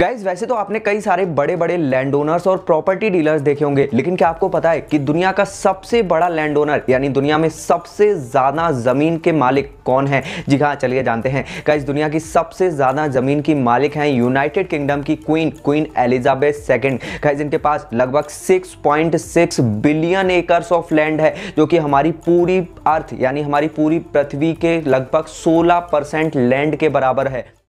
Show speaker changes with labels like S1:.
S1: guys वैसे तो आपने कई सारे बड़े बड़े लैंड ओनर्स और प्रॉपर्टी डीलर्स देखे होंगे लेकिन क्या आपको पता है कि दुनिया का सबसे बड़ा लैंड ओनर यानी दुनिया में सबसे ज्यादा जमीन के मालिक कौन है जी हाँ चलिए जानते हैं गाइज दुनिया की सबसे ज्यादा जमीन की मालिक हैं यूनाइटेड किंगडम की queen queen Elizabeth second guys इनके पास लगभग six billion acres of land है जो कि हमारी पूरी अर्थ यानी हमारी पूरी पृथ्वी के लगभग सोलह लैंड के बराबर है